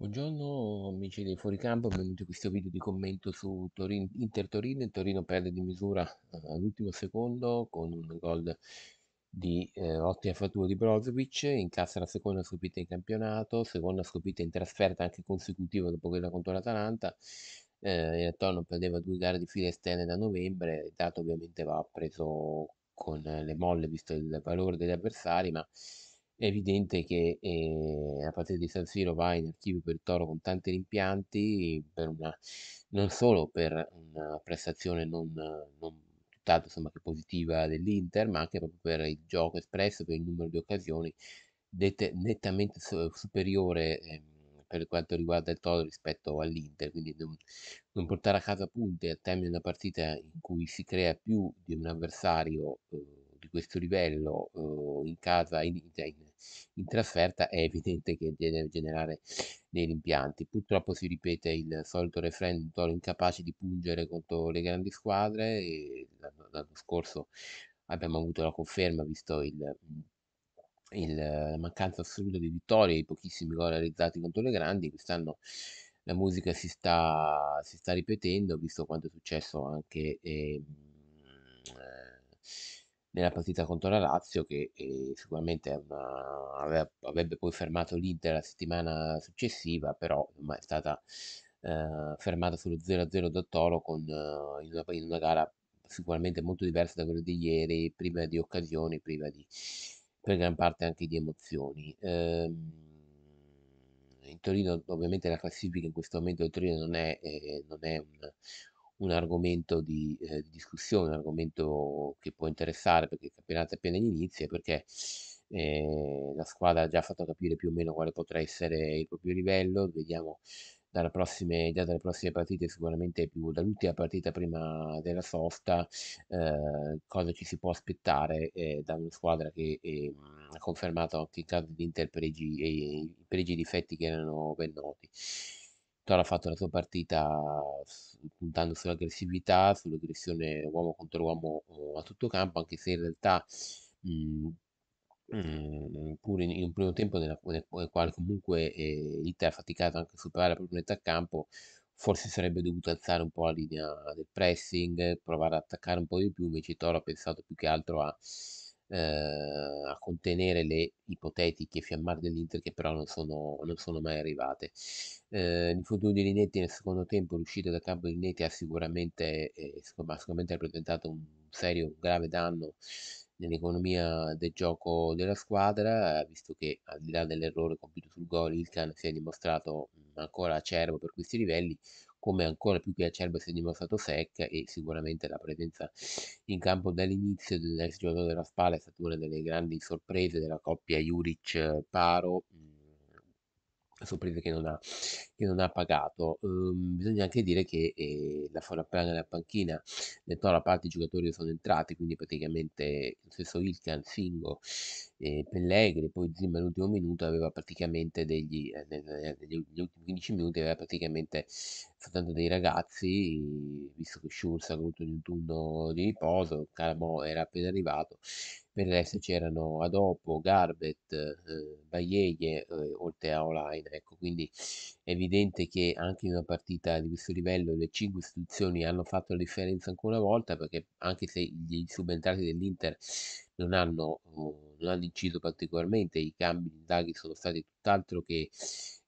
Buongiorno amici dei Fuoricampo, benvenuti a questo video di commento su Torino, Inter-Torino. Il Torino perde di misura eh, all'ultimo secondo con un gol di eh, ottima fattura di Brozovic, incassa la seconda sconfitta in campionato, seconda sconfitta in trasferta anche consecutiva dopo quella contro l'Atalanta. Eh, in perdeva due gare di file esterne da novembre, il dato ovviamente va preso con le molle visto il valore degli avversari, ma è evidente che eh, la partita di San Siro va in archivio per il Toro con tanti rimpianti, una, non solo per una prestazione non, non tutt'altro insomma, che positiva dell'Inter, ma anche proprio per il gioco espresso, per il numero di occasioni dette, nettamente superiore eh, per quanto riguarda il Toro rispetto all'Inter, quindi non, non, portare a casa punti a termine di una partita in cui si crea più di un avversario. Eh, questo livello eh, in casa, in, cioè, in, in, trasferta, è evidente che deve generare dei rimpianti. Purtroppo si ripete il solito refrain di un incapace di pungere contro le grandi squadre. L'anno, l'anno, scorso abbiamo avuto la conferma, visto il, il, la mancanza assoluta di vittorie, i pochissimi gol realizzati contro le grandi. Quest'anno la musica si sta, si sta ripetendo, visto quanto è successo anche... Eh, eh, nella partita contro la Lazio che eh, sicuramente una, aveva, avrebbe poi fermato l'Inter la settimana successiva, però insomma, è stata eh, fermata sullo 0-0 da Toro con, eh, in, una, in, una, gara sicuramente molto diversa da quella di ieri, priva di occasioni, priva di, per gran parte anche di emozioni. Ehm, in Torino ovviamente la classifica in questo momento del Torino non è, eh, non è un un argomento di eh, discussione, un argomento che può interessare perché il campionato è appena in inizio e perché eh, la squadra ha già fatto capire più o meno quale potrà essere il proprio livello, vediamo dalle prossime, già dalle prossime partite, sicuramente più dall'ultima partita prima della sosta, eh, cosa ci si può aspettare eh, da una squadra che eh, ha confermato anche in caso di Inter pregi, eh, e, pregi difetti che erano ben noti. Tola ha fatto la sua partita puntando sull'aggressività, sull'aggressione uomo contro uomo a tutto campo, anche se in realtà mh, mhmm, mh, mhmm, pure in, in, un primo tempo nella, nel, quale comunque eh, l'Italia ha faticato anche a superare la propria metà campo, forse sarebbe dovuto alzare un po' la linea del pressing, provare ad attaccare un po' di più, invece Toro ha pensato più che altro a Ehm, a contenere le ipotetiche fiammate dell'Inter che però non sono, non sono mai arrivate. Eh, il futuro di Linetti nel secondo tempo, l'uscita dal campo di Linetti ha sicuramente, eh, sicuramente rappresentato un serio, un grave danno nell'economia del gioco della squadra, eh, visto che al di là dell'errore compiuto sul gol, il Can si è dimostrato mm, ancora acerbo per questi livelli, come ancora più che Acerbo si è dimostrato secca e sicuramente la presenza in campo dall'inizio del giocatore della Spalla è stata una delle grandi sorprese della coppia Juric-Paro scoprire che non ha, che non ha pagato. Um, bisogna anche dire che eh, la Foraplan e la panchina, ne la parte i giocatori sono entrati, quindi praticamente lo stesso Ilkan, Fingo, eh, Pellegri, poi Zimmer all'ultimo minuto aveva praticamente degli, eh, negli ultimi 15 minuti aveva praticamente soltanto dei ragazzi, visto che Schulz ha avuto un turno di riposo, Caramo era appena arrivato, per nell'est c'erano Adopo, Garbet, eh, Baieie, eh, oltre a Olaine. Ecco, quindi è evidente che anche in una partita di questo livello le cinque istituzioni hanno fatto la differenza ancora una volta, perché anche se gli subentrati dell'Inter non hanno, eh, non hanno inciso particolarmente, i cambi di indaghi sono stati tutt'altro che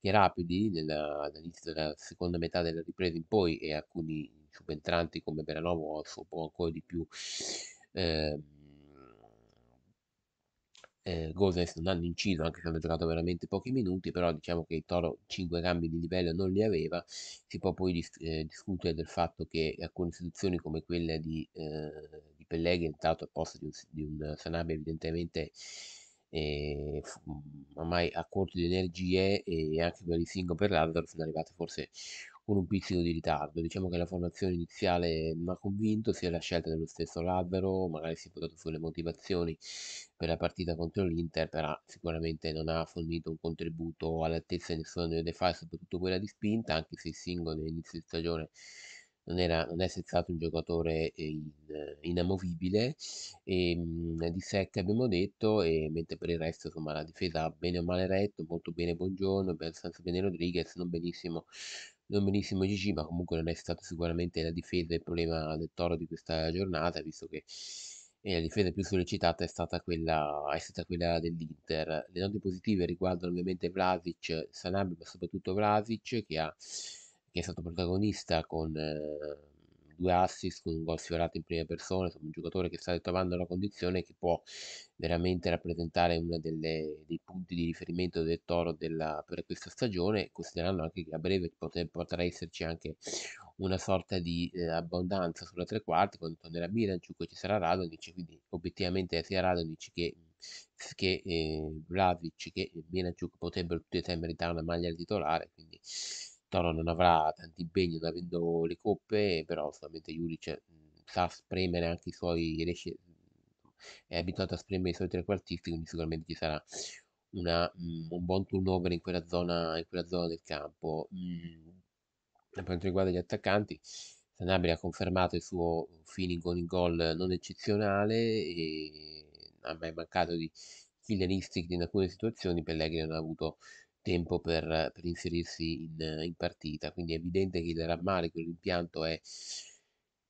che rapidi nella, dall'inizio della seconda metà della ripresa in poi e alcuni subentranti come Beranovo o un po' ancora di più eh, eh, Gosens non hanno inciso anche se hanno giocato veramente pochi minuti però diciamo che il Toro 5 cambi di livello non li aveva si può poi dis- eh, discutere del fatto che alcune situazioni come quella di, eh, di Pelleghi è al posto di un, di un Sanabria evidentemente eh, mm, ormai a corto di energie e anche per di Singo per Lazaro sono arrivate forse con un pizzico di ritardo. Diciamo che la formazione iniziale mi ha convinto sia la scelta dello stesso Labbero, magari si è portato sulle motivazioni per la partita contro l'Inter, però sicuramente non ha fornito un contributo all'altezza di nessuno delle fasi, soprattutto quella di spinta, anche se il singolo all'inizio di stagione non, era, non è stato un giocatore eh, in, eh, inamovibile e, ehm, mh, di Sec abbiamo detto e mentre per il resto insomma la difesa ha bene o male retto molto bene Buongiorno abbastanza bene Rodriguez non benissimo non benissimo Gigi, ma comunque non è stata sicuramente la difesa il problema del Toro di questa giornata, visto che eh, la difesa più sollecitata è stata quella, è stata quella dell'Inter. Le note positive riguardano ovviamente Vlasic, Sanabria, ma soprattutto Vlasic che, ha, che è stato protagonista con... Eh, due assist con un gol sfiorato in prima persona, insomma un giocatore che sta trovando una condizione che può veramente rappresentare uno dei punti di riferimento del Toro della, per questa stagione, considerando anche che a breve potrà esserci anche una sorta di eh, abbondanza sulla tre quarti quando tornerà Miranchuk ci sarà Radonic quindi obiettivamente sia Radonic che, che eh, Vlavic che Miranchuk potrebbero tutti e tre meritare una maglia titolare quindi Toro non avrà tanti impegni non avendo le coppe, però solamente Juric mhmm, sa spremere anche i suoi, riesce, è abituato a spremere i suoi tre quartisti, quindi sicuramente ci sarà una, mhmm, un buon turnover in quella zona, in quella zona del campo. Mhmm, per quanto riguarda gli attaccanti, Sanabria ha confermato il suo feeling con il gol non eccezionale e ha mai mancato di killeristics in alcune situazioni, Pellegrini non ha avuto tempo per, per inserirsi in, in, partita, quindi è evidente che il rammarico, l'impianto è,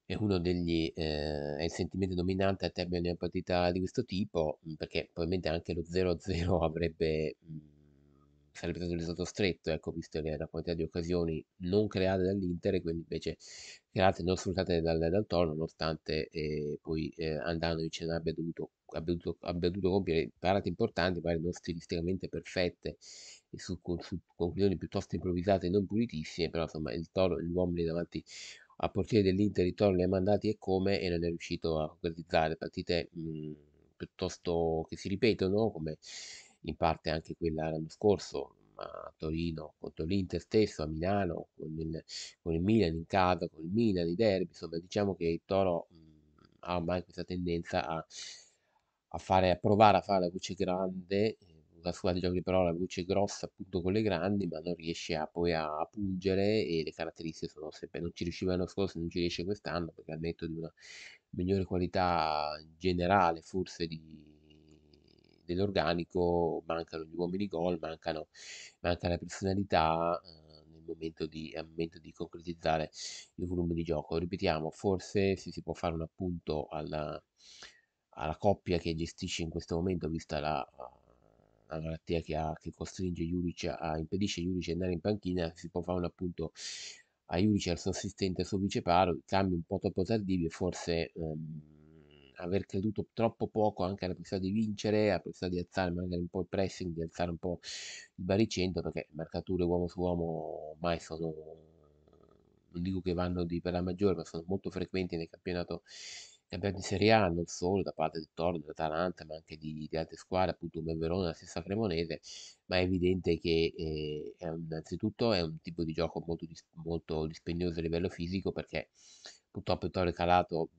è uno degli eh, è il sentimento dominante a termine di una partita di questo tipo, mm, perché probabilmente anche lo 0-0 avrebbe... Mm, sarebbe stato un risultato stretto, ecco, visto che la quantità di occasioni non create dall'Inter e quindi invece create non sfruttate dal, dal Toro, nonostante eh, poi eh, andando in cena abbia dovuto, abbia, dovuto, abbia dovuto compiere parate importanti, magari non stilisticamente perfette, su, su conclusioni piuttosto improvvisate e non pulitissime, però insomma il Toro, l'uomo lì davanti al portiere dell'Inter, il Toro li ha mandati e come e non è riuscito a concretizzare partite mh, mhmm, piuttosto che si ripetono, come in parte anche quella l'anno scorso, a Torino contro l'Inter stesso, a Milano con il, con il, Milan in casa, con il Milan, i derby, insomma diciamo che il Toro mh, mhmm, ha ormai questa tendenza a, a, fare, a provare a fare la voce grande una scuola di giochi però la voce grossa appunto con le grandi, ma non riesce a, poi a, pungere e le caratteristiche sono sempre, non ci riusciva l'anno scorso, non ci riesce quest'anno, perché al netto di una migliore qualità generale forse di, dell'organico, mancano gli uomini gol, mancano, manca la personalità. Eh, momento di, al momento di concretizzare il volume di gioco. Ripetiamo, forse se si può fare un appunto alla, alla coppia che gestisce in questo momento, vista la, una malattia che, ha, che costringe Juric a, impedisce a Juric di andare in panchina, si può fare un appunto a Juric al suo assistente, al suo viceparo, cambi un po' troppo tardivi e forse ehm, aver creduto troppo poco anche alla possibilità di vincere, alla possibilità di alzare magari un po' il pressing, di alzare un po' il baricentro, perché marcature uomo su uomo ormai sono non dico che vanno di per la maggiore, ma sono molto frequenti nel campionato e beh, di Serie A non solo da parte del Torno, dell'Atalanta, ma anche di, di, altre squadre, appunto come Verona, la stessa Cremonese, ma è evidente che eh, è un, innanzitutto è un tipo di gioco molto, dis, molto, dispendioso a livello fisico perché purtroppo il Torno è calato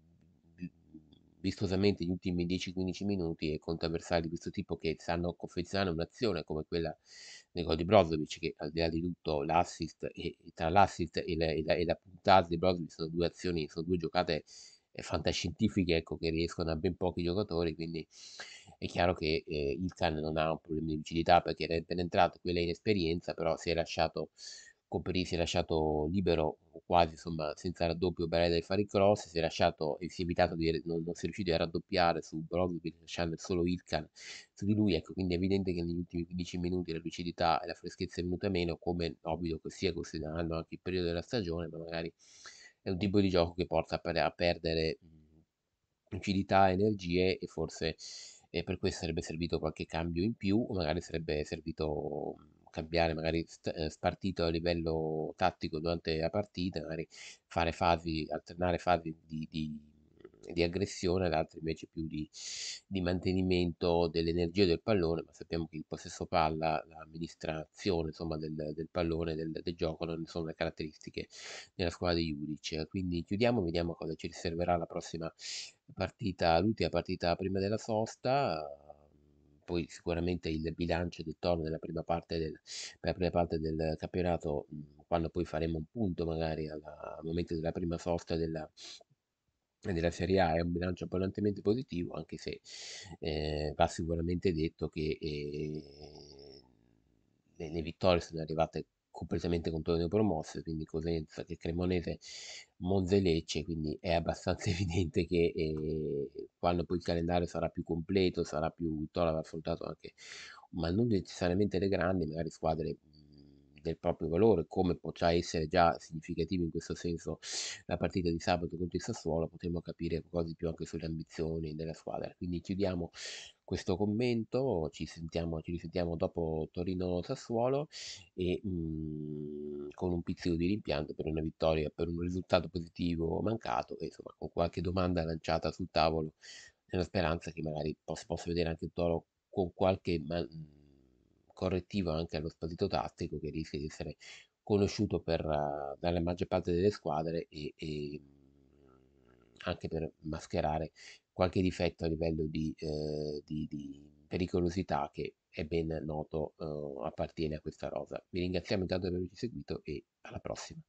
vistosamente gli ultimi 10-15 minuti e contro avversari di questo tipo che sanno confezionare un'azione come quella nel gol di Brozovic che al di là di tutto l'assist e, tra l'assist e la, e, la, e la puntata di Brozovic sono due azioni, sono due giocate fantascientifiche ecco, che riescono a ben pochi giocatori, quindi è chiaro che eh, il Khan non ha un problema di lucidità perché era ben entrato, quella inesperienza, però si è lasciato, Copri si è lasciato libero quasi insomma, senza raddoppio per andare a fare il cross, si è lasciato e si è evitato di non, non si è riuscito a raddoppiare su Brozovic lasciando solo Ilkan su di lui, ecco, quindi è evidente che negli ultimi 15 minuti la lucidità e la freschezza è venuta meno, come ovvio che sia considerando anche il periodo della stagione, ma magari è un tipo di gioco che porta a perdere mhmm, lucidità, energie e forse eh, per questo sarebbe servito qualche cambio in più o magari sarebbe servito mhmm, cambiare magari st- eh, spartito a livello tattico durante la partita, magari fare fasi, alternare fasi di, di di aggressione, l'altro invece più di, di mantenimento dell'energia del pallone, ma sappiamo che il possesso palla, l'amministrazione insomma, del, del pallone, del, del, gioco, non sono le caratteristiche della squadra di Juric. Quindi chiudiamo, vediamo cosa ci riserverà la prossima partita, l'ultima partita prima della sosta poi sicuramente il bilancio del torno della prima parte del, della prima parte del campionato, quando poi faremo un punto magari alla, al momento della prima sosta della, della Serie A è un bilancio abbondantemente positivo, anche se eh, va sicuramente detto che eh, le, le, vittorie sono arrivate completamente contro le promosse, quindi Cosenza che Cremonese, Monzelecce, quindi è abbastanza evidente che eh, quando poi il calendario sarà più completo, sarà più vittoria, avrà affrontato anche, ma non necessariamente le grandi, magari squadre del proprio valore, come potrà essere già significativo in questo senso la partita di sabato contro il Sassuolo, potremo capire qualcosa di più anche sulle ambizioni della squadra. Quindi chiudiamo questo commento, ci, sentiamo, ci risentiamo dopo Torino-Sassuolo e mh, mm, con un pizzico di rimpianto per una vittoria, per un risultato positivo mancato e insomma con qualche domanda lanciata sul tavolo nella speranza che magari possa, possa vedere anche il Toro con qualche... Man- correttivo anche allo spartito tattico che rischia di essere conosciuto per, uh, dalla maggior parte delle squadre e, e mm, anche per mascherare qualche difetto a livello di, eh, di, di pericolosità che è ben noto eh, appartiene a questa rosa. Vi ringraziamo intanto per averci seguito e alla prossima.